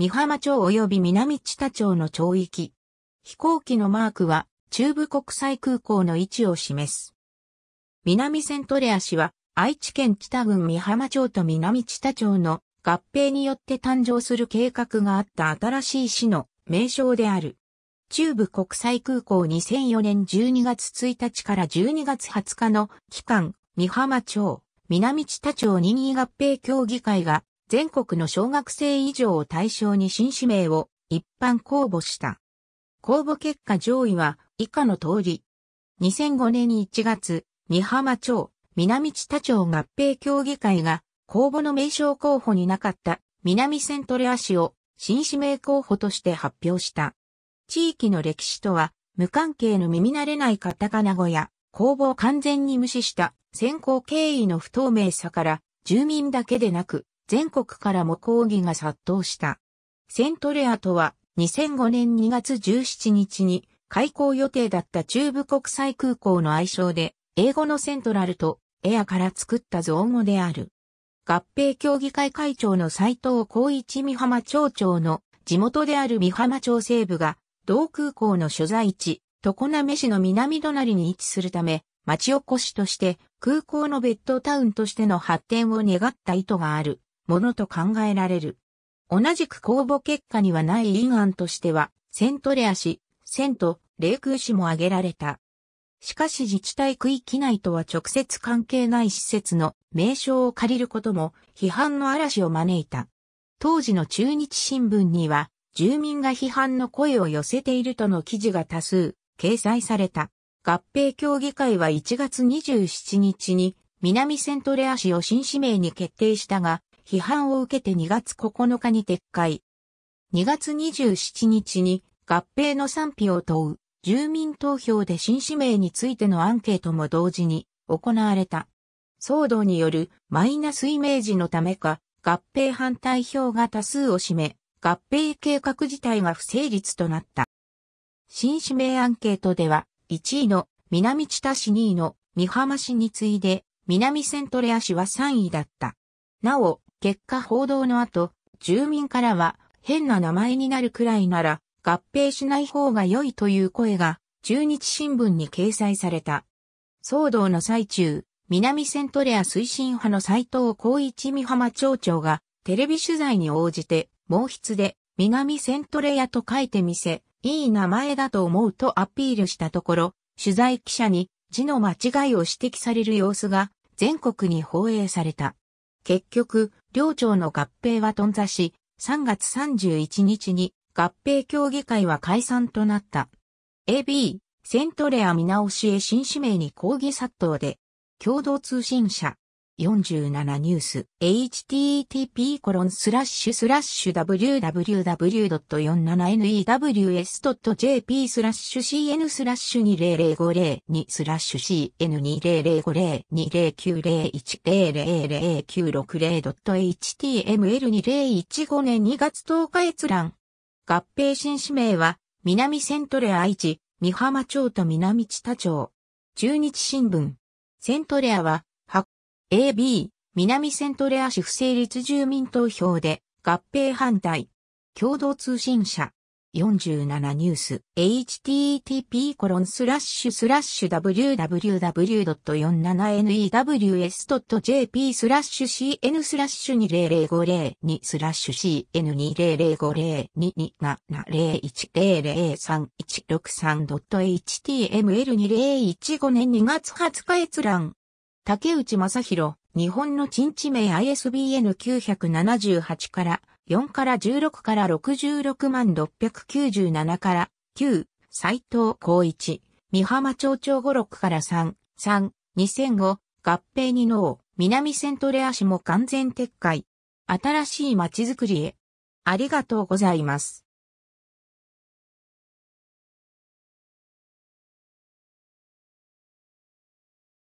美浜町及び南知多町の町域。飛行機のマークは中部国際空港の位置を示す。南セントレア市は愛知県知多郡美浜町と南知多町の合併によって誕生する計画があった新しい市の名称である。中部国際空港2004年12月1日から12月20日の期間、美浜町、南知多町任意合併協議会が全国の小学生以上を対象に新指名を一般公募した。公募結果上位は以下の通り。2005年1月、三浜町、南千多町合併協議会が公募の名称候補になかった南セントレア市を新指名候補として発表した。地域の歴史とは無関係の耳慣れないカタカナ語や公募を完全に無視した先行経緯の不透明さから住民だけでなく全国からも抗議が殺到した。セントレアとは2005年2月17日に開港予定だった中部国際空港の愛称で、英語のセントラルとエアから作った造語である。合併協議会会長の斎藤光一美浜町長の地元である美浜町西部が、同空港の所在地、常滑市の南隣に位置するため、町おこしとして空港のベッドタウンとしての発展を願った意図がある。ものと考えられる。同じく公募結果にはない因案としては、セントレア市、セント、霊空市も挙げられた。しかし自治体区域内とは直接関係ない施設の名称を借りることも批判の嵐を招いた。当時の中日新聞には住民が批判の声を寄せているとの記事が多数掲載された。合併協議会は1月27日に南セントレア市を新氏名に決定したが、批判を受けて2月9日に撤回。2月27日に合併の賛否を問う住民投票で新氏名についてのアンケートも同時に行われた。騒動によるマイナスイメージのためか合併反対票が多数を占め、合併計画自体が不成立となった。新氏名アンケートでは1位の南千田市2位の三浜市に次いで南セントレア市は3位だった。なお、結果報道の後、住民からは変な名前になるくらいなら合併しない方が良いという声が中日新聞に掲載された。騒動の最中、南セントレア推進派の斎藤光一美浜町長がテレビ取材に応じて毛筆で南セントレアと書いてみせ、いい名前だと思うとアピールしたところ、取材記者に字の間違いを指摘される様子が全国に放映された。結局、両庁の合併は頓挫し、3月31日に合併協議会は解散となった。AB、セントレア見直しへ新指名に抗議殺到で、共同通信社、47ニュース http コロンスラッシュスラッシュ www.47news.jp スラッシュ cn スラッシュ2 0 0 5 0 2スラッシュ cn2005020000960.html2015 年2月10日閲覧合併新指名は南セントレア愛知、三浜町と南千田町。中日新聞。セントレアは、AB、南セントレア市不成立住民投票で合併反対。共同通信社。47ニュース http コロンスラッシュスラッシュ www.47news.jp スラッシュ cn スラッシュ20050スラッシュ cn200502270100316.html2015 年2月20日閲覧竹内正宏、日本の陳地名 ISBN 978から4から16から66万697から9、斎藤光一、三浜町長五六から3、3、2005、合併に脳、南セントレア市も完全撤回。新しい街づくりへ。ありがとうございます。